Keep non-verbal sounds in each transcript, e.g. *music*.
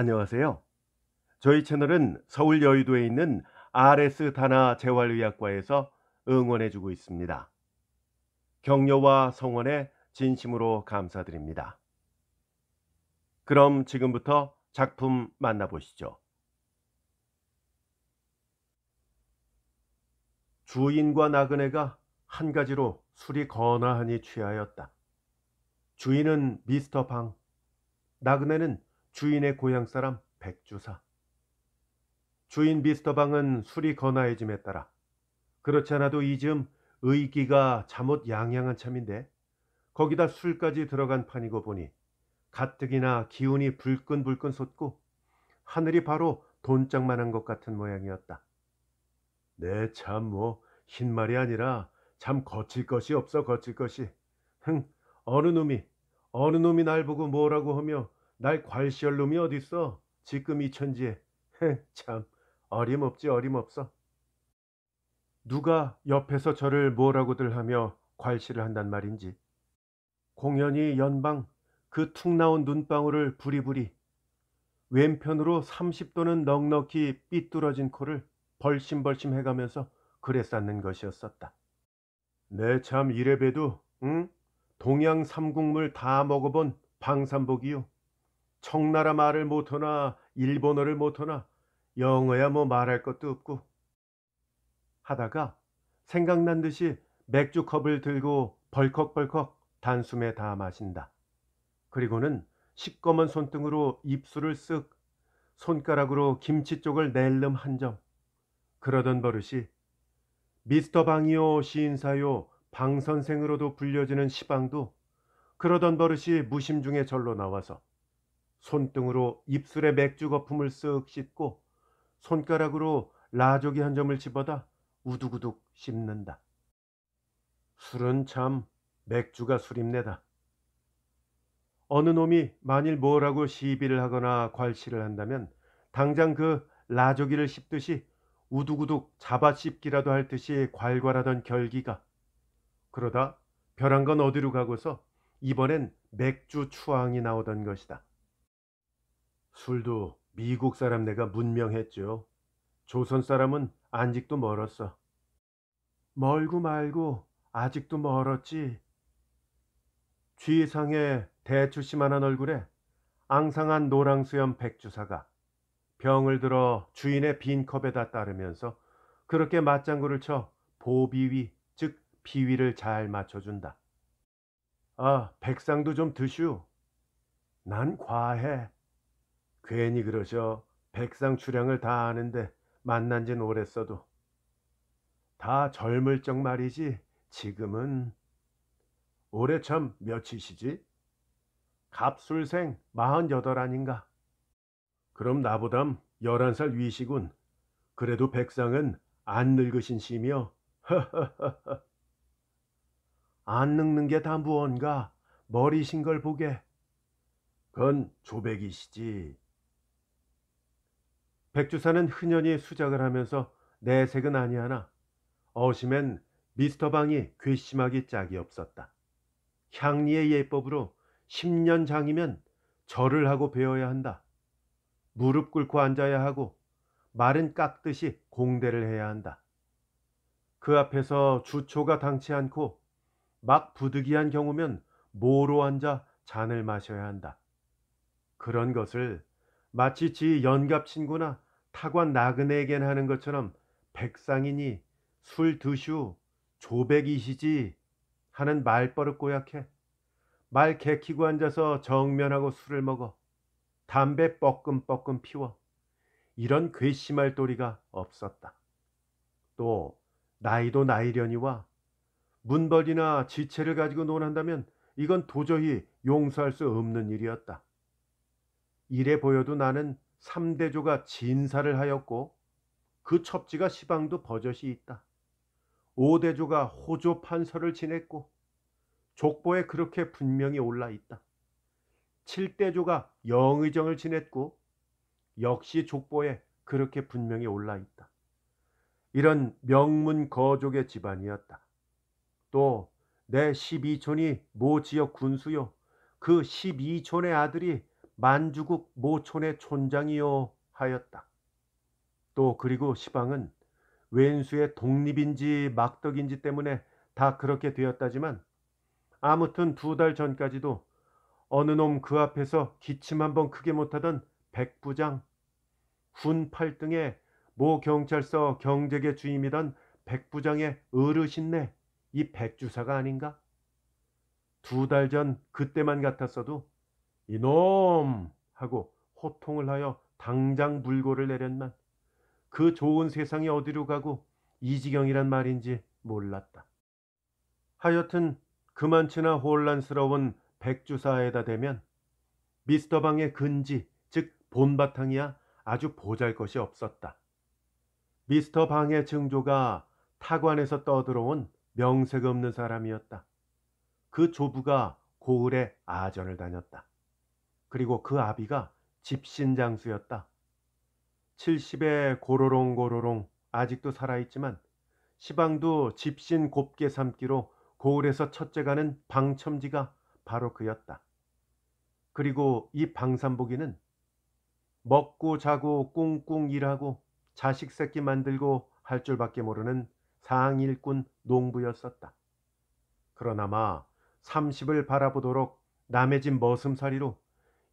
안녕하세요. 저희 채널은 서울 여의도에 있는 RS 다나 재활의학과에서 응원해주고 있습니다. 격려와 성원에 진심으로 감사드립니다. 그럼 지금부터 작품 만나보시죠. 주인과 나그네가 한 가지로 술이 거나하니 취하였다. 주인은 미스터 방, 나그네는 주인의 고향 사람 백주사. 주인 미스터 방은 술이 거나해짐에 따라 그렇지 않아도 이즘 의기가 잠옷 양양한 참인데 거기다 술까지 들어간 판이고 보니 가뜩이나 기운이 불끈불끈 솟고 하늘이 바로 돈짝만한 것 같은 모양이었다. 네 참 뭐 흰말이 아니라 참 거칠 것이 없어 거칠 것이. 흥 어느 놈이 어느 놈이 날 보고 뭐라고 하며 날 괄시할 놈이 어딨어? 지금 이 천지에. 참 어림없지 어림없어. 누가 옆에서 저를 뭐라고들 하며 괄시를 한단 말인지. 공연이 연방 그툭 나온 눈방울을 부리부리 왼편으로 30도는 넉넉히 삐뚤어진 코를 벌심벌심 해가면서 그에 쌓는 것이었었다. 내참 네, 이래봬도 응? 동양 삼국물 다 먹어본 방산복이요. 청나라 말을 못하나 일본어를 못하나 영어야 뭐 말할 것도 없고 하다가 생각난 듯이 맥주컵을 들고 벌컥벌컥 단숨에 다 마신다. 그리고는 시꺼먼 손등으로 입술을 쓱 손가락으로 김치 쪽을 낼름 한 점. 그러던 버릇이 미스터 방이요 시인사요 방선생으로도 불려지는 시방도 그러던 버릇이 무심중에 절로 나와서 손등으로 입술에 맥주 거품을 쓱 씻고 손가락으로 라조기 한 점을 집어다 우두구둑 씹는다. 술은 참 맥주가 술입내다. 어느 놈이 만일 뭐라고 시비를 하거나 괄시를 한다면 당장 그 라조기를 씹듯이 우두구둑 잡아 씹기라도 할 듯이 괄괄하던 결기가 그러다 벼랑건 어디로 가고서 이번엔 맥주 추앙이 나오던 것이다. 술도 미국 사람 내가 문명했죠. 조선 사람은 안직도 멀었어. 멀고 말고 아직도 멀었지. 쥐상에 대추씨만한 얼굴에 앙상한 노랑수염 백주사가 병을 들어 주인의 빈 컵에다 따르면서 그렇게 맞장구를 쳐 보비위 즉 비위를 잘 맞춰준다. 아 백상도 좀 드슈. 난 과해. 괜히 그러셔 백상출향을다 아는데 만난 지는 오랬어도 다 젊을 적 말이지 지금은 올해 참 몇이시지? 갑술생 마흔여덟 아닌가? 그럼 나보담 열한 살 위시군. 그래도 백상은 안 늙으신 심이여. *laughs* 안 늙는 게 다 무언가 머리신 걸 보게. 건 조백이시지. 백주사는 흔연히 수작을 하면서 내색은 아니하나 어심엔 미스터 방이 괘씸하기 짝이 없었다. 향리의 예법으로 10년 장이면 절을 하고 배워야 한다. 무릎 꿇고 앉아야 하고 말은 깎듯이 공대를 해야 한다. 그 앞에서 주초가 당치 않고 막 부득이한 경우면 모로 앉아 잔을 마셔야 한다. 그런 것을 마치 지 연갑 친구나 타관 나그네에겐 하는 것처럼 백상이니 술 드슈 조백이시지 하는 말버릇 고약해. 말 개키고 앉아서 정면하고 술을 먹어. 담배 뻐끔뻐끔 피워. 이런 괘씸할 도리가 없었다. 또 나이도 나이려니와 문벌이나 지체를 가지고 논한다면 이건 도저히 용서할 수 없는 일이었다. 이래 보여도 나는 삼대조가 진사를 하였고 그 첩지가 시방도 버젓이 있다. 오대조가 호조 판서를 지냈고 족보에 그렇게 분명히 올라 있다. 칠대조가 영의정을 지냈고 역시 족보에 그렇게 분명히 올라 있다. 이런 명문 거족의 집안이었다. 또 내 12촌이 모 지역 군수요. 그 12촌의 아들이 만주국 모촌의 촌장이요 하였다. 또 그리고 시방은 왼수의 독립인지 막덕인지 때문에 다 그렇게 되었다지만 아무튼 두 달 전까지도 어느 놈 그 앞에서 기침 한 번 크게 못하던 백부장 군 8등의 모 경찰서 경제계 주임이던 백부장의 어르신네 이 백주사가 아닌가? 두 달 전 그때만 같았어도 이놈 하고 호통을 하여 당장 물고를 내렸만 그 좋은 세상이 어디로 가고 이 지경이란 말인지 몰랐다. 하여튼 그만치나 혼란스러운 백주사에다 대면 미스터 방의 근지 즉 본바탕이야 아주 보잘것이 없었다. 미스터 방의 증조가 타관에서 떠들어온 명색 없는 사람이었다. 그 조부가 고을에 아전을 다녔다. 그리고 그 아비가 집신장수였다. 70에 고로롱 고로롱 아직도 살아있지만 시방도 집신 곱게 삼기로 고을에서 첫째 가는 방첨지가 바로 그였다. 그리고 이 방산복이는 먹고 자고 꽁꽁 일하고 자식 새끼 만들고 할 줄밖에 모르는 상일꾼 농부였었다. 그러나마 30을 바라보도록 남의 집 머슴살이로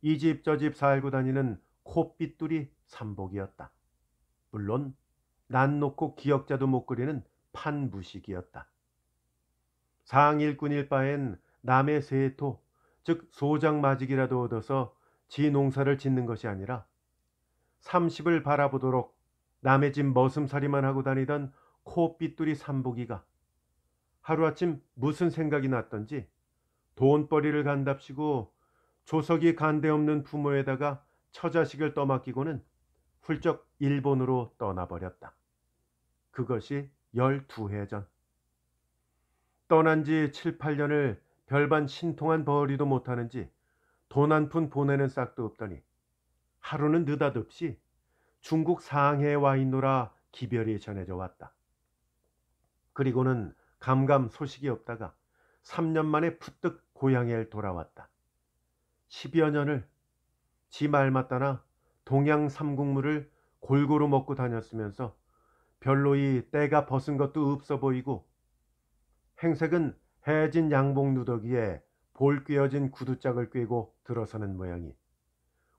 이집저집 살고 다니는 코삐뚤이 삼복이었다. 물론 난 놓고 기억자도 못 그리는 판무식이었다. 상일꾼일 바엔 남의 세토, 즉 소장마직이라도 얻어서 지 농사를 짓는 것이 아니라 삼십을 바라보도록 남의 집 머슴살이만 하고 다니던 코삐뚤이 삼복이가 하루아침 무슨 생각이 났던지 돈벌이를 간답시고 조석이 간대 없는 부모에다가 처자식을 떠맡기고는 훌쩍 일본으로 떠나버렸다. 그것이 1 2회 전. 떠난 지 7, 8년을 별반 신통한 벌이도 못하는지 돈 한 푼 보내는 싹도 없더니 하루는 느닷없이 중국 상해에 와 있노라 기별이 전해져 왔다. 그리고는 감감 소식이 없다가 3년 만에 푸뜩 고향에 돌아왔다. 10여 년을 지 말마따나 동양 삼국물을 골고루 먹고 다녔으면서 별로 이 때가 벗은 것도 없어 보이고 행색은 해진 양복 누더기에 볼 꿰어진 구두짝을 꿰고 들어서는 모양이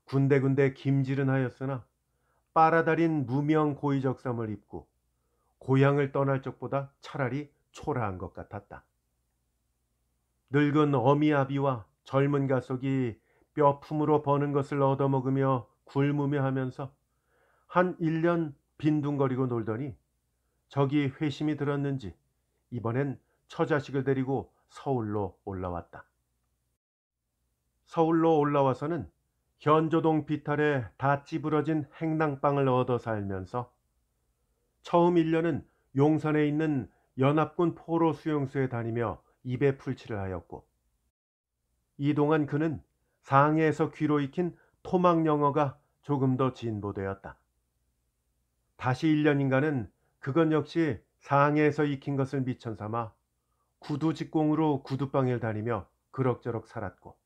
군데군데 김질은 하였으나 빨아다린 무명 고의적삼을 입고 고향을 떠날 적보다 차라리 초라한 것 같았다. 늙은 어미 아비와 젊은 가속이 뼈 품으로 버는 것을 얻어먹으며 굶으며 하면서 한 1년 빈둥거리고 놀더니 저기 회심이 들었는지 이번엔 처자식을 데리고 서울로 올라왔다. 서울로 올라와서는 현조동 비탈에 다 찌부러진 행낭빵을 얻어 살면서 처음 1년은 용산에 있는 연합군 포로 수용소에 다니며 입에 풀칠을 하였고 이동안 그는 상해에서 귀로 익힌 토막 영어가 조금 더 진보되었다. 다시 1년인가는 그것 역시 상해에서 익힌 것을 미천 삼아 구두 직공으로 구두방을 다니며 그럭저럭 살았고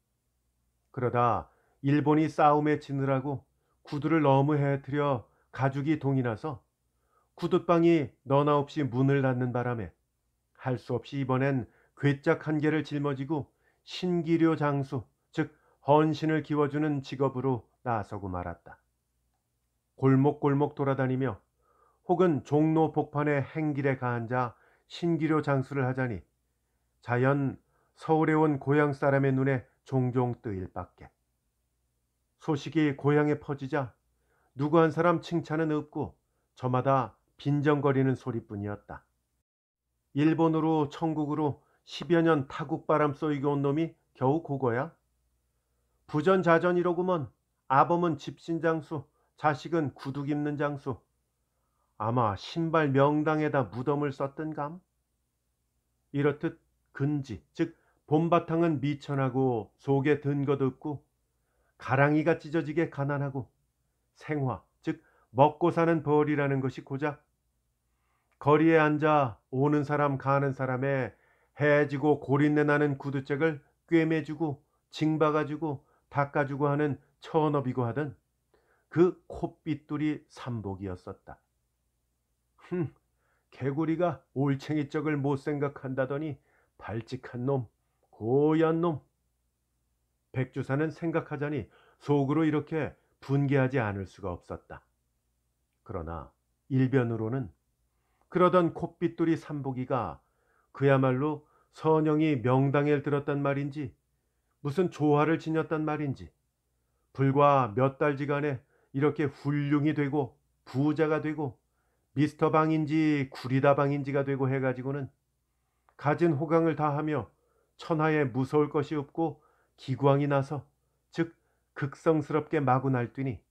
그러다 일본이 싸움에 지느라고 구두를 너무 헤트려 가죽이 동이 나서 구둣방이 너나 없이 문을 닫는 바람에 할 수 없이 이번엔 괴짝 한 개를 짊어지고 신기료 장수 즉 헌신을 기워주는 직업으로 나서고 말았다. 골목골목 돌아다니며 혹은 종로 복판의 행길에 가앉아 신기료 장수를 하자니 자연 서울에 온 고향 사람의 눈에 종종 뜨일 밖에. 소식이 고향에 퍼지자 누구 한 사람 칭찬은 없고 저마다 빈정거리는 소리뿐이었다. 일본으로 천국으로 십여년 타국바람 쏘이게 온 놈이 겨우 고거야? 부전자전이로구먼 아범은 집신장수 자식은 구둑 입는 장수 아마 신발 명당에다 무덤을 썼던감 이렇듯 근지 즉 봄바탕은 미천하고 속에 든 것 없고 가랑이가 찢어지게 가난하고 생화 즉 먹고 사는 벌이라는 것이 고작 거리에 앉아 오는 사람 가는 사람의 해지고 고린내 나는 구두짝을 꿰매주고 징박아주고 닦아주고 하는 천업이고 하던 그 콧빗둘이 삼복이었었다. 흠, 개구리가 올챙이 적을 못 생각한다더니 발칙한 놈, 고얀 놈. 백주사는 생각하자니 속으로 이렇게 분개하지 않을 수가 없었다. 그러나 일변으로는 그러던 콧빗돌이 삼복이가 그야말로 선영이 명당에 들었단 말인지 무슨 조화를 지녔단 말인지 불과 몇 달지간에 이렇게 훌륭이 되고 부자가 되고 미스터 방인지 구리다 방인지가 되고 해가지고는 가진 호강을 다하며 천하에 무서울 것이 없고 기광이 나서 즉 극성스럽게 마구 날뛰니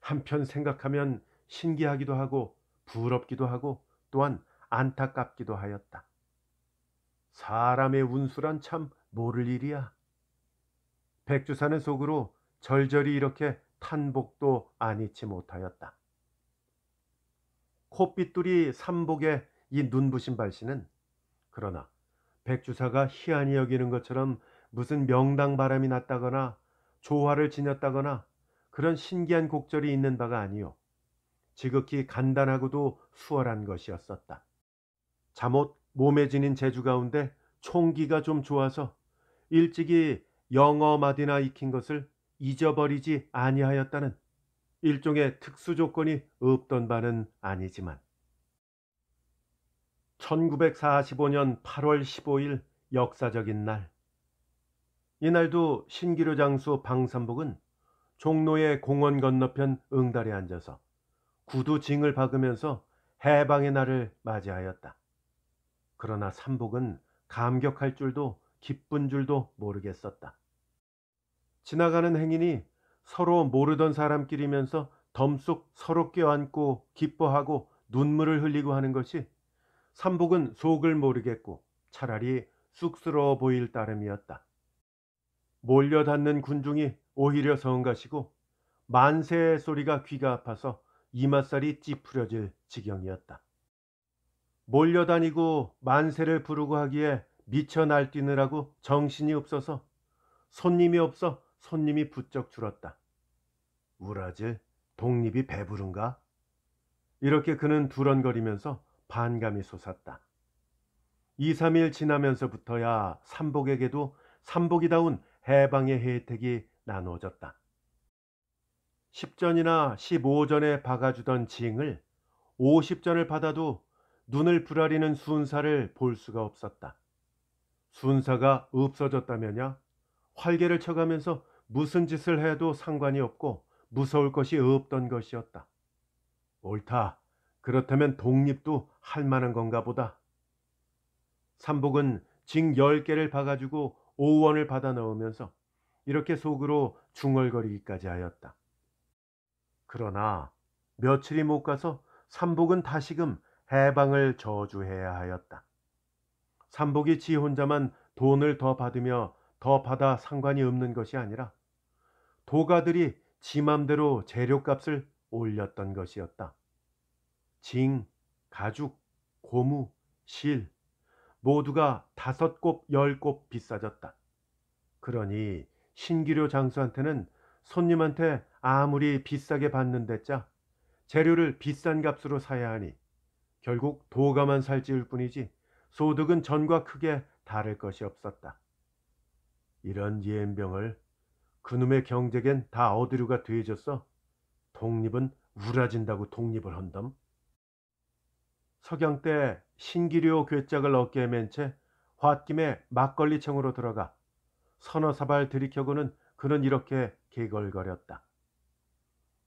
한편 생각하면 신기하기도 하고 부럽기도 하고 또한 안타깝기도 하였다. 사람의 운수란 참 모를 일이야. 백주사는 속으로 절절히 이렇게 탄복도 아니치 못하였다. 콧빗뚤이 삼복의 이 눈부신 발신은 그러나 백주사가 희한히 여기는 것처럼 무슨 명당 바람이 났다거나 조화를 지녔다거나 그런 신기한 곡절이 있는 바가 아니요. 지극히 간단하고도 수월한 것이었었다. 잠옷 몸에 지닌 재주 가운데 총기가 좀 좋아서 일찍이 영어 마디나 익힌 것을 잊어버리지 아니하였다는 일종의 특수 조건이 없던 바는 아니지만 1945년 8월 15일 역사적인 날 이날도 신기루 장수 방삼복은 종로의 공원 건너편 응달에 앉아서 구두 징을 박으면서 해방의 날을 맞이하였다. 그러나 삼복은 감격할 줄도 기쁜 줄도 모르겠었다. 지나가는 행인이 서로 모르던 사람끼리면서 덤쑥 서로 껴안고 기뻐하고 눈물을 흘리고 하는 것이 삼복은 속을 모르겠고 차라리 쑥스러워 보일 따름이었다. 몰려닿는 군중이 오히려 성가시고 만세 의 소리가 귀가 아파서 이마살이 찌푸려질 지경이었다. 몰려다니고 만세를 부르고 하기에 미쳐 날뛰느라고 정신이 없어서 손님이 없어 손님이 부쩍 줄었다. 우라질 독립이 배부른가? 이렇게 그는 두런거리면서 반감이 솟았다. 2, 3일 지나면서부터야 삼복에게도 삼복이다운 해방의 혜택이 나누어졌다. 10전이나 15전에 박아주던 징을 50전을 받아도 눈을 부라리는 순사를 볼 수가 없었다. 순사가 없어졌다면야 활개를 쳐가면서 무슨 짓을 해도 상관이 없고 무서울 것이 없던 것이었다. 옳다. 그렇다면 독립도 할 만한 건가 보다. 삼복은 징 10개를 봐가지고 5원을 받아 넣으면서 이렇게 속으로 중얼거리기까지 하였다. 그러나 며칠이 못 가서 삼복은 다시금 해방을 저주해야 하였다. 삼복이 지 혼자만 돈을 더 받으며 더 받아 상관이 없는 것이 아니라 도가들이 지 맘대로 재료값을 올렸던 것이었다. 징, 가죽, 고무, 실 모두가 다섯 곱, 열 곱 비싸졌다. 그러니 신기료 장수한테는 손님한테 아무리 비싸게 받는 데자 재료를 비싼 값으로 사야 하니 결국 도가만 살찌울 뿐이지 소득은 전과 크게 다를 것이 없었다. 이런 예엔병을 그놈의 경제겐 다 어디로가 되졌어 독립은 우라진다고 독립을 한담. 석양 때 신기료 괴짝을 어깨에 맨 채 홧김에 막걸리청으로 들어가 선어 사발 들이켜고는 그는 이렇게 개걸거렸다.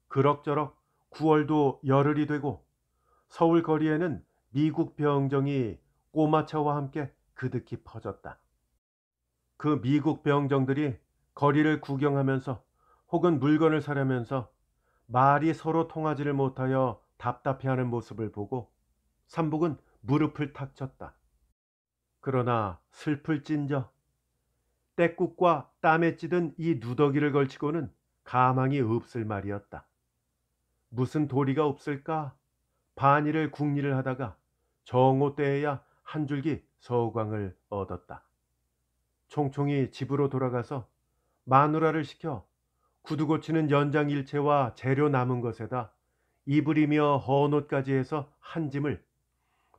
그럭저럭 9월도 열흘이 되고 서울 거리에는 미국 병정이 꼬마처와 함께 그득히 퍼졌다. 그 미국 병정들이 거리를 구경하면서 혹은 물건을 사려면서 말이 서로 통하지를 못하여 답답해하는 모습을 보고 삼복은 무릎을 탁 쳤다. 그러나 슬플진저 때국과 땀에 찌든 이 누더기를 걸치고는 가망이 없을 말이었다. 무슨 도리가 없을까? 반일을 궁리를 하다가 정오 때에야 한 줄기 서광을 얻었다. 총총이 집으로 돌아가서 마누라를 시켜 구두 고치는 연장일체와 재료 남은 것에다 이불이며 헌옷까지 해서 한 짐을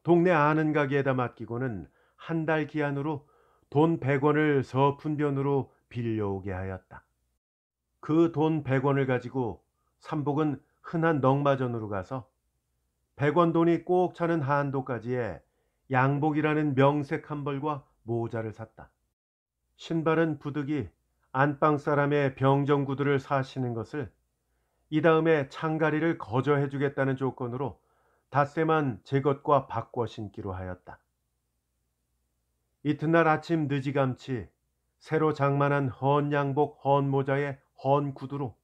동네 아는 가게에다 맡기고는 한 달 기한으로 돈 100원을 서푼변으로 빌려오게 하였다. 그 돈 100원을 가지고 삼복은 흔한 넝마전으로 가서 100원 돈이 꼭 차는 한도까지의 양복이라는 명색한 벌과 모자를 샀다. 신발은 부득이 안방 사람의 병정 구두를 사시는 것을 이 다음에 창가리를 거저해 주겠다는 조건으로 닷새만 제 것과 바꿔 신기로 하였다. 이튿날 아침 늦이감치 새로 장만한 헌 양복 헌 모자에 헌 구두로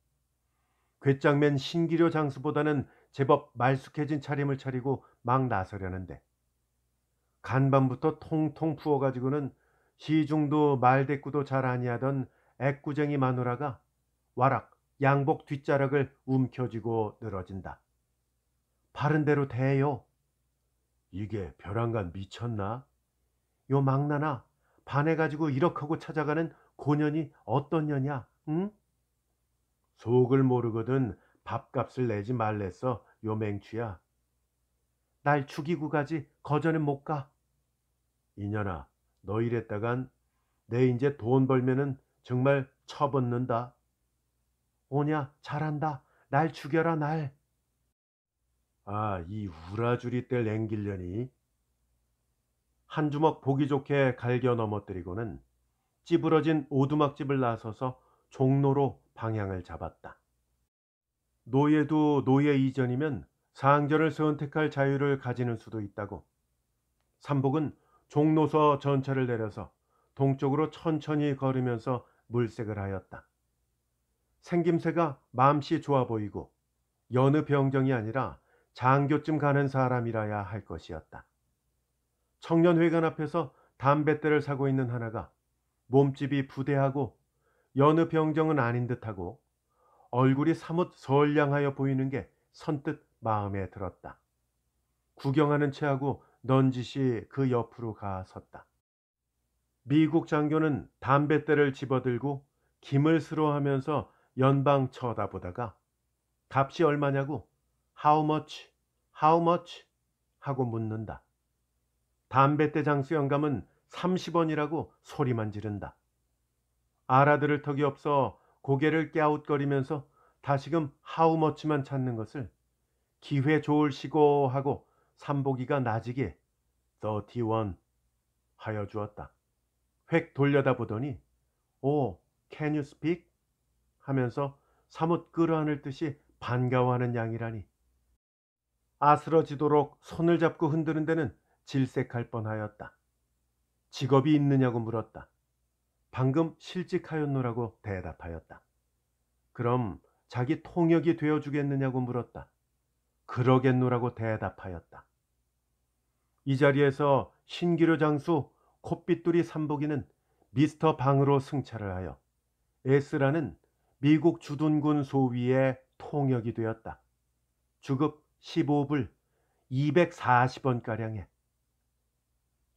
괴짝맨 신기료 장수보다는 제법 말숙해진 차림을 차리고 막 나서려는데 간밤부터 통통 부어가지고는 시중도 말대꾸도 잘 아니하던 애꾸쟁이 마누라가 와락 양복 뒷자락을 움켜쥐고 늘어진다. 바른대로 대요. 이게 벼랑간 미쳤나? 요 망나나 반해가지고 이렇하고 찾아가는 고년이 어떤 년이야? 응? 속을 모르거든 밥값을 내지 말랬어 요 맹추야. 날 죽이고 가지 거저는 못 가. 이년아 너 이랬다간 내 이제 돈 벌면은 정말 처벗는다. 오냐 잘한다. 날 죽여라 날. 아이 우라주리 때 랭길려니. 한 주먹 보기 좋게 갈겨 넘어뜨리고는 찌부러진 오두막집을 나서서 종로로 방향을 잡았다. 노예도 노예 이전이면 상전을 선택할 자유를 가지는 수도 있다고. 삼복은 종로서 전차를 내려서 동쪽으로 천천히 걸으면서 물색을 하였다. 생김새가 맘씨 좋아 보이고 여느 병정이 아니라 장교쯤 가는 사람이라야 할 것이었다. 청년회관 앞에서 담뱃대를 사고 있는 하나가 몸집이 부대하고 여느 병정은 아닌 듯하고 얼굴이 사뭇 선량하여 보이는 게 선뜻 마음에 들었다. 구경하는 체하고 넌지시 그 옆으로 가 섰다. 미국 장교는 담뱃대를 집어들고 김을 스러하면서 연방 쳐다보다가 값이 얼마냐고 how much, how much 하고 묻는다. 담뱃대 장수 영감은 30원이라고 소리만 지른다. 알아들을 턱이 없어 고개를 깨웃거리면서 다시금 하우머치만 찾는 것을 기회 좋을 시고 하고 삼보기가 나지게 서티원 하여 주었다. 획 돌려다 보더니 오, can you speak? 하면서 사뭇 끌어안을 듯이 반가워하는 양이라니. 아스러지도록 손을 잡고 흔드는 데는 질색할 뻔하였다. 직업이 있느냐고 물었다. 방금 실직하였노라고 대답하였다. 그럼 자기 통역이 되어주겠느냐고 물었다. 그러겠노라고 대답하였다. 이 자리에서 신기루 장수 콧빛돌이 삼복이는 미스터 방으로 승차를 하여 에스라는 미국 주둔군 소위의 통역이 되었다. 주급 15불 240원가량에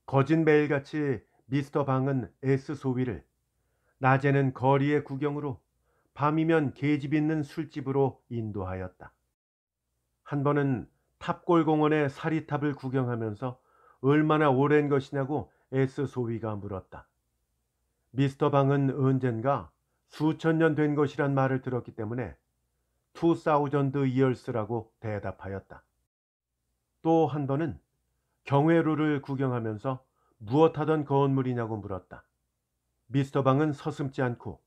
거짓 매일같이 미스터 방은 에스 소위를 낮에는 거리의 구경으로 밤이면 계집 있는 술집으로 인도하였다. 한 번은 탑골공원의 사리탑을 구경하면서 얼마나 오랜 것이냐고 S 소위가 물었다. 미스터 방은 언젠가 수천 년 된 것이란 말을 들었기 때문에 투 사우전드 이얼스라고 대답하였다. 또 한 번은 경외루를 구경하면서 무엇하던 건물이냐고 물었다. 미스터 방은 서슴지 않고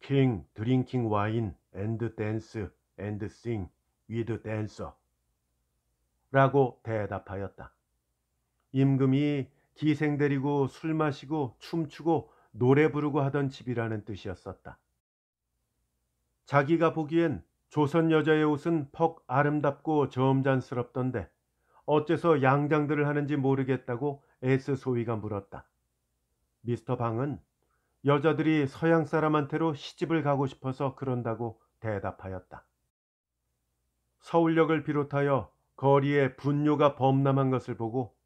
킹 드링킹 와인 앤드 댄스 앤드 싱 위드 댄서 라고 대답하였다. 임금이 기생 데리고 술 마시고 춤추고 노래 부르고 하던 집이라는 뜻이었었다. 자기가 보기엔 조선 여자의 옷은 퍽 아름답고 점잖스럽던데 어째서 양장들을 하는지 모르겠다고 에스 소위가 물었다. 미스터 방은 여자들이 서양 사람한테로 시집을 가고 싶어서 그런다고 대답하였다. 서울역을 비롯하여 거리에 분뇨가 범람한 것을 보고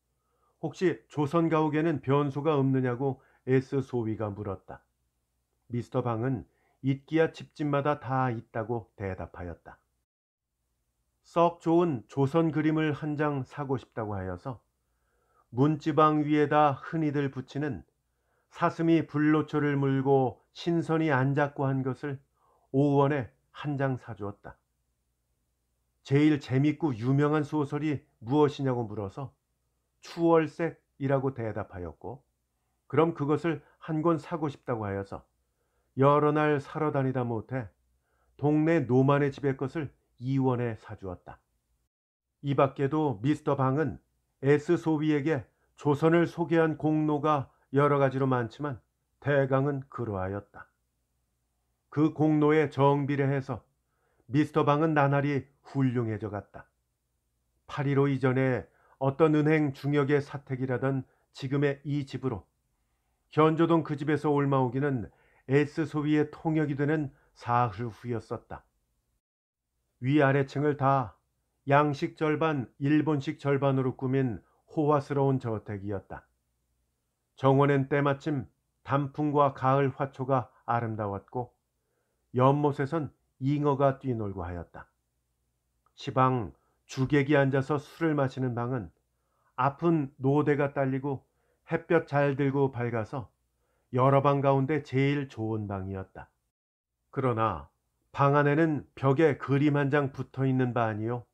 혹시 조선 가옥에는 변소가 없느냐고 에스 소위가 물었다. 미스터 방은 이끼야 집집마다 다 있다고 대답하였다. 썩 좋은 조선 그림을 한 장 사고 싶다고 하여서 문지방 위에다 흔히들 붙이는 사슴이 불로초를 물고 신선이 안 잡고 한 것을 5원에 한 장 사주었다. 제일 재밌고 유명한 소설이 무엇이냐고 물어서 추월색이라고 대답하였고 그럼 그것을 한 권 사고 싶다고 하여서 여러 날 사러 다니다 못해 동네 노만의 집의 것을 이원에 사주었다. 이 밖에도 미스터 방은 에스 소비에게 조선을 소개한 공로가 여러 가지로 많지만 대강은 그러하였다. 그 공로에 정비례해서 미스터 방은 나날이 훌륭해져 갔다. 8.15 이전에 어떤 은행 중역의 사택이라던 지금의 이 집으로 현조동 그 집에서 올마오기는 S 소위의 통역이 되는 사흘 후였었다. 위아래층을 다 양식 절반, 일본식 절반으로 꾸민 호화스러운 저택이었다. 정원엔 때마침 단풍과 가을 화초가 아름다웠고 연못에선 잉어가 뛰놀고 하였다. 시방 주객이 앉아서 술을 마시는 방은 아픈 노대가 딸리고 햇볕 잘 들고 밝아서 여러 방 가운데 제일 좋은 방이었다. 그러나 방 안에는 벽에 그림 한 장 붙어 있는 바 아니요.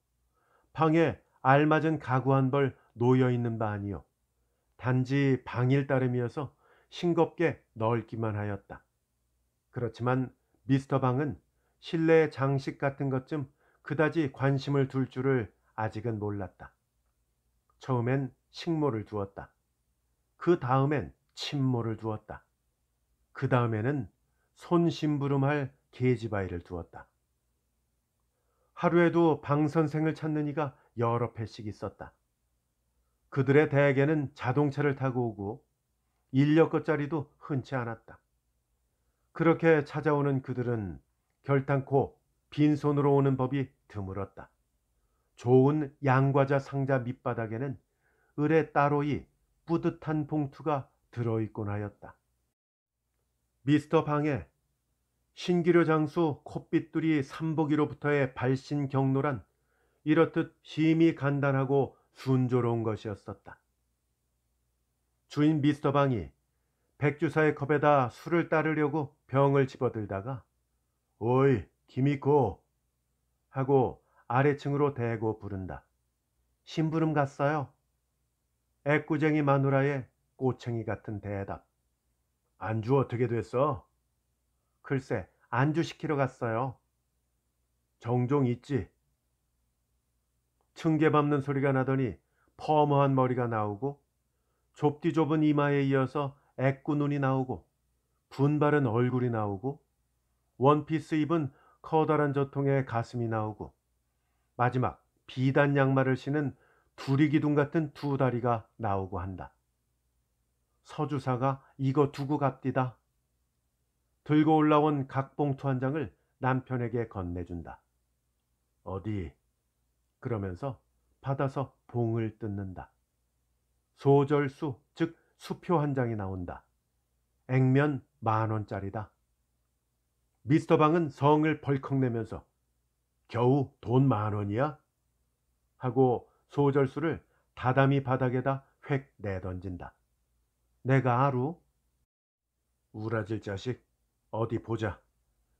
방에 알맞은 가구 한 벌 놓여 있는 바 아니요. 단지 방일 따름이어서 싱겁게 넓기만 하였다. 그렇지만 미스터 방은 실내 장식 같은 것쯤 그다지 관심을 둘 줄을 아직은 몰랐다. 처음엔 식모를 두었다. 그 다음엔 침모를 두었다. 그 다음에는 손심부름할 계지바이를 두었다. 하루에도 방선생을 찾는 이가 여러 패씩 있었다. 그들의 대개는 자동차를 타고 오고 인력거짜리도 흔치 않았다. 그렇게 찾아오는 그들은 결단코 빈손으로 오는 법이 드물었다. 좋은 양과자 상자 밑바닥에는 을에 따로이 뿌듯한 봉투가 들어있곤 하였다. 미스터 방에 신기료 장수 콧빛둘이 삼보기로부터의 발신 경로란 이렇듯 힘이 간단하고 순조로운 것이었었다. 주인 미스터 방이 백주사의 컵에다 술을 따르려고 병을 집어들다가 오이 김이코 하고 아래층으로 대고 부른다. 심부름 갔어요. 애꾸쟁이 마누라의 꼬챙이 같은 대답. 안주 어떻게 됐어? 글쎄 안주 시키러 갔어요. 정종 있지? 층계 밟는 소리가 나더니 퍼머한 머리가 나오고 좁디 좁은 이마에 이어서 애꾸 눈이 나오고 분발은 얼굴이 나오고 원피스 입은 커다란 저통에 가슴이 나오고 마지막 비단 양말을 신은 두리기둥 같은 두 다리가 나오고 한다. 서주사가 이거 두고 갑디다. 들고 올라온 각봉투 한 장을 남편에게 건네준다. 어디? 그러면서 받아서 봉을 뜯는다. 소절수, 즉 수표 한 장이 나온다. 액면 만 원짜리다. 미스터 방은 성을 벌컥 내면서 겨우 돈 만 원이야? 하고 소절수를 다담이 바닥에다 획 내던진다. 내가 알루 우라질 자식 어디 보자.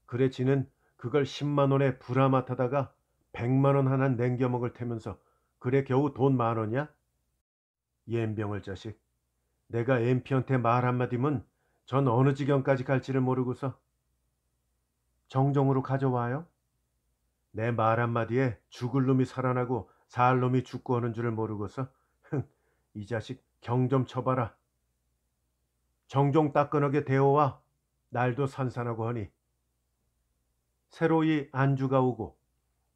그래 지는 그걸 10만 원에 불라마타다가 100만 원 하나 냉겨 먹을 테면서 그래 겨우 돈 만 원이야? 옌병을 자식. 내가 엠피한테 말 한마디면 전 어느 지경까지 갈지를 모르고서 정정으로 가져와요? 내 말 한마디에 죽을 놈이 살아나고 살 놈이 죽고 하는 줄을 모르고서 흥, 이 자식 경 좀 쳐봐라. 정종 따끈하게 데워와 날도 산산하고 하니 새로이 안주가 오고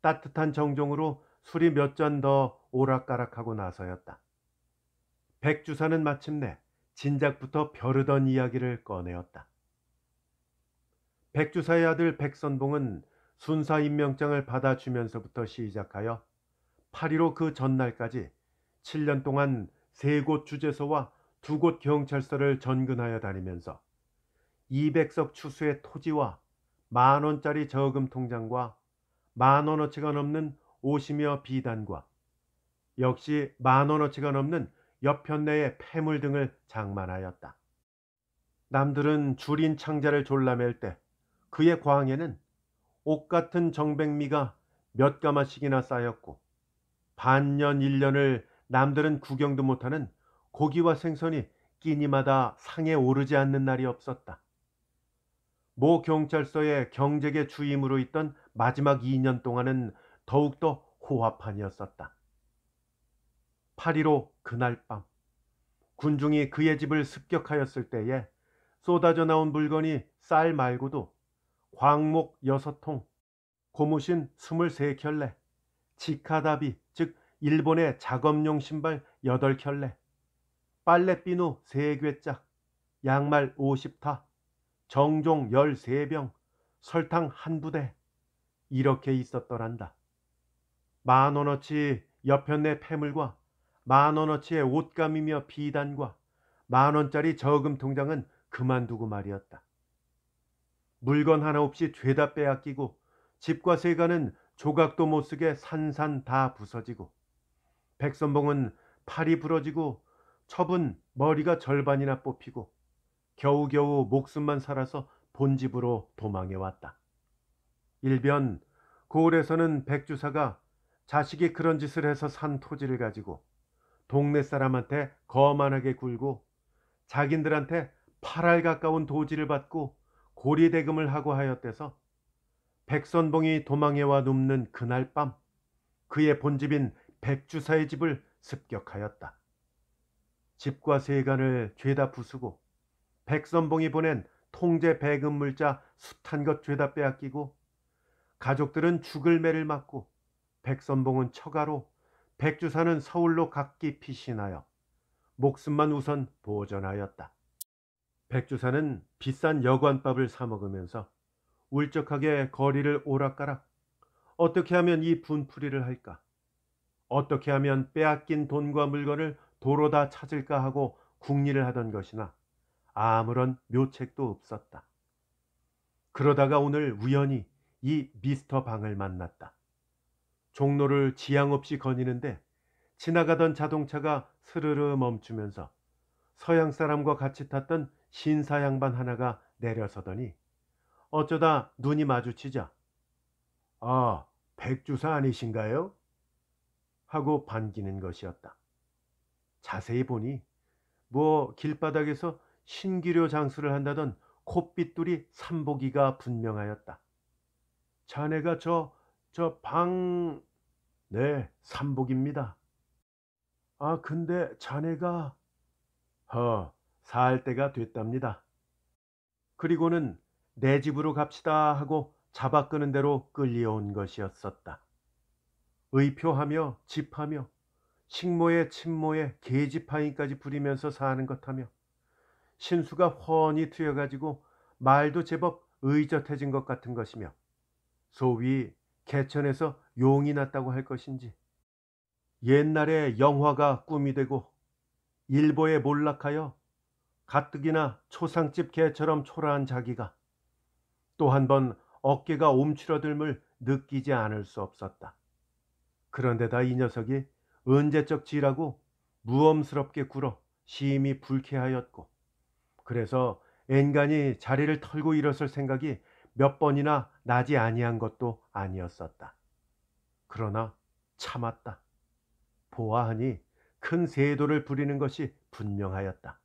따뜻한 정종으로 술이 몇 잔 더 오락가락하고 나서였다. 백주사는 마침내 진작부터 벼르던 이야기를 꺼내었다. 백주사의 아들 백선봉은 순사 임명장을 받아주면서부터 시작하여 8.15 그 전날까지 7년 동안 세 곳 주재소와 두 곳 경찰서를 전근하여 다니면서 200석 추수의 토지와 만원짜리 저금 통장과 만원어치가 넘는 오시며 비단과 역시 만원어치가 넘는 옆편내의 폐물 등을 장만하였다. 남들은 줄인 창자를 졸라맬 때 그의 광에는 옥 같은 정백미가 몇 가마씩이나 쌓였고 반년 1년을 남들은 구경도 못하는 고기와 생선이 끼니마다 상에 오르지 않는 날이 없었다. 모 경찰서의 경제계 주임으로 있던 마지막 2년 동안은 더욱더 호화판이었었다. 8.15 그날 밤 군중이 그의 집을 습격하였을 때에 쏟아져 나온 물건이 쌀 말고도 광목 6 통, 고무신 2 3 켤레 지카다비 즉 일본의 작업용 신발 8 켤레 빨래비누 3괴짝 양말 5 0타 정종 1 3병 설탕 한 부대 이렇게 있었더란다. 만원어치 옆편내 폐물과 만원어치의 옷감이며 비단과 만원짜리 저금 통장은 그만두고 말이었다. 물건 하나 없이 죄다 빼앗기고 집과 세가는 조각도 못 쓰게 산산 다 부서지고 백선봉은 팔이 부러지고 첩은 머리가 절반이나 뽑히고 겨우겨우 목숨만 살아서 본집으로 도망해 왔다. 일변 고을에서는 백주사가 자식이 그런 짓을 해서 산 토지를 가지고 동네 사람한테 거만하게 굴고 자기들한테 팔알 가까운 도지를 받고 고리대금을 하고 하였대서 백선봉이 도망해와 눕는 그날 밤 그의 본집인 백주사의 집을 습격하였다. 집과 세간을 죄다 부수고 백선봉이 보낸 통제 배급 물자 숱한 것 죄다 빼앗기고 가족들은 죽을 매를 맞고 백선봉은 처가로 백주사는 서울로 각기 피신하여 목숨만 우선 보전하였다. 백주사는 비싼 여관밥을 사 먹으면서 울적하게 거리를 오락가락 어떻게 하면 이 분풀이를 할까 어떻게 하면 빼앗긴 돈과 물건을 도로다 찾을까 하고 궁리를 하던 것이나 아무런 묘책도 없었다. 그러다가 오늘 우연히 이 미스터 방을 만났다. 종로를 지향 없이 거니는데 지나가던 자동차가 스르르 멈추면서 서양 사람과 같이 탔던 신사 양반 하나가 내려서더니 어쩌다 눈이 마주치자 아 백주사 아니신가요? 하고 반기는 것이었다. 자세히 보니 뭐 길바닥에서 신기료 장수를 한다던 콧빗뚤이삼복이가 분명하였다. 자네가 저, 저 방... 네, 삼복입니다. 아, 근데 자네가... 허, 살 때가 됐답니다. 그리고는 내 집으로 갑시다 하고 잡아 끄는 대로 끌려온 것이었었다. 의표하며 집하며 식모에 침모에 계집하인까지 부리면서 사는 것하며 신수가 훤히 트여가지고 말도 제법 의젓해진 것 같은 것이며 소위 개천에서 용이 났다고 할 것인지 옛날에 영화가 꿈이 되고 일보에 몰락하여 가뜩이나 초상집 개처럼 초라한 자기가 또 한 번 어깨가 움츠러들물 느끼지 않을 수 없었다. 그런데다 이 녀석이 언제적 지라고 무엄스럽게 굴어 심히 불쾌하였고 그래서 엔간히 자리를 털고 일어설 생각이 몇 번이나 나지 아니한 것도 아니었었다. 그러나 참았다. 보아하니 큰 세도를 부리는 것이 분명하였다.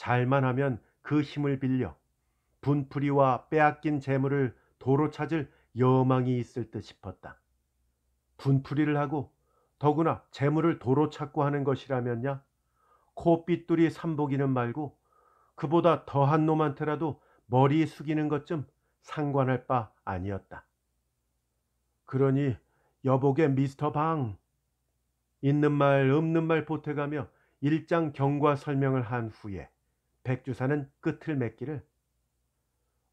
잘만 하면 그 힘을 빌려 분풀이와 빼앗긴 재물을 도로 찾을 여망이 있을 듯 싶었다. 분풀이를 하고 더구나 재물을 도로 찾고 하는 것이라면야 코삐뚤이 삼복이는 말고 그보다 더한 놈한테라도 머리 숙이는 것쯤 상관할 바 아니었다. 그러니 여복의 미스터 방 있는 말 없는 말 보태가며 일장 경과 설명을 한 후에 백주사는 끝을 맺기를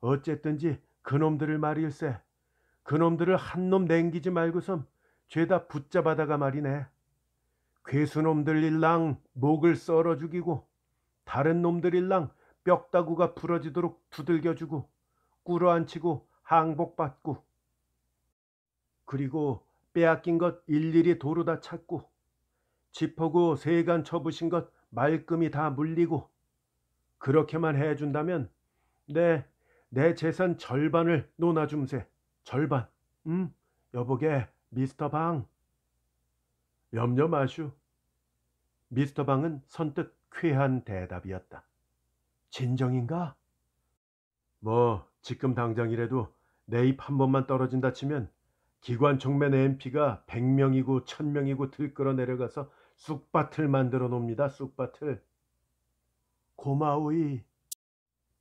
어쨌든지 그놈들을 말일세 그놈들을 한놈 냉기지 말고선 죄다 붙잡아다가 말이네. 괴수놈들 일랑 목을 썰어 죽이고 다른 놈들 일랑 뼉다구가 부러지도록 두들겨주고 꾸러앉히고 항복받고 그리고 빼앗긴 것 일일이 도로 다 찾고 지퍼고 세간 쳐부신 것 말끔히 다 물리고 그렇게만 해준다면 내, 네, 내 재산 절반을 놓아줌세 절반. 음, 여보게, 미스터 방. 염려 마슈. 미스터 방은 선뜻 쾌한 대답이었다. 진정인가? 뭐, 지금 당장이라도 내 입 한 번만 떨어진다 치면 기관 총맨 MP가 100명이고 1000명이고 들끓어 내려가서 쑥밭을 만들어 놉니다. 쑥밭을. 고마우이.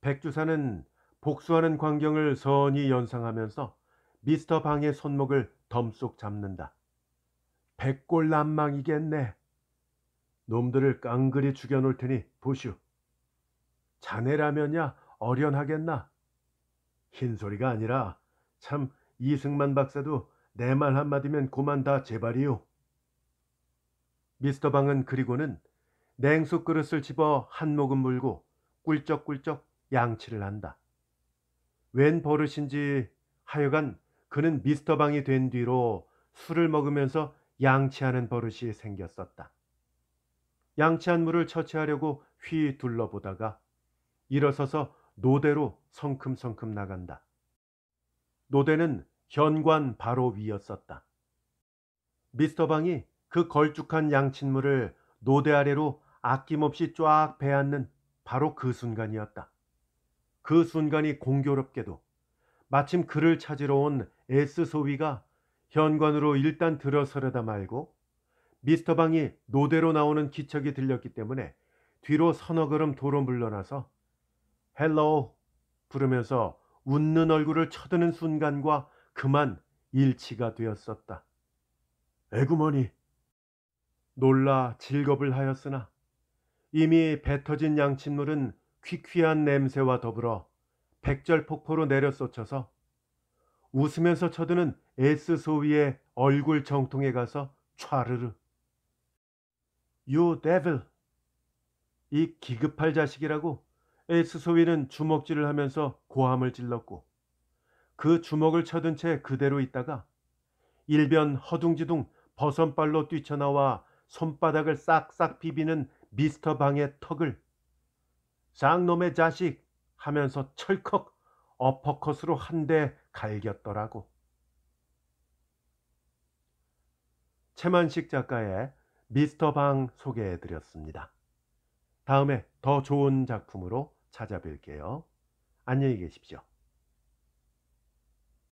백주사는 복수하는 광경을 선히 연상하면서 미스터 방의 손목을 덤쏙 잡는다. 백골 난망이겠네. 놈들을 깡그리 죽여놓을 테니 보슈. 자네라면야 어련하겠나? 흰소리가 아니라 참 이승만 박사도 내 말 한마디면 고만 다 제발이요. 미스터 방은 그리고는 냉수 그릇을 집어 한 모금 물고 꿀쩍꿀쩍 양치를 한다. 웬 버릇인지 하여간 그는 미스터방이 된 뒤로 술을 먹으면서 양치하는 버릇이 생겼었다. 양치한 물을 처치하려고 휘 둘러보다가 일어서서 노대로 성큼성큼 나간다. 노대는 현관 바로 위였었다. 미스터방이 그 걸쭉한 양친물을 노대 아래로 아낌없이 쫙 베앉는 바로 그 순간이었다. 그 순간이 공교롭게도 마침 그를 찾으러 온 S 소위가 현관으로 일단 들어서려다 말고 미스터 방이 노대로 나오는 기척이 들렸기 때문에 뒤로 서너 걸음 도로 물러나서 헬로우 부르면서 웃는 얼굴을 쳐드는 순간과 그만 일치가 되었었다. 에구머니 놀라 즐겁을 하였으나 이미 뱉어진 양친물은 퀴퀴한 냄새와 더불어 백절폭포로 내려 쏟혀서 웃으면서 쳐드는 에스 소위의 얼굴 정통에 가서 촤르르. You devil. 이 기급할 자식이라고 에스 소위는 주먹질을 하면서 고함을 질렀고 그 주먹을 쳐든 채 그대로 있다가 일변 허둥지둥 버선발로 뛰쳐나와 손바닥을 싹싹 비비는 미스터 방의 턱을 쌍놈의 자식 하면서 철컥 어퍼컷으로 한 대 갈겼더라고. 채만식 작가의 미스터 방 소개해드렸습니다. 다음에 더 좋은 작품으로 찾아뵐게요. 안녕히 계십시오.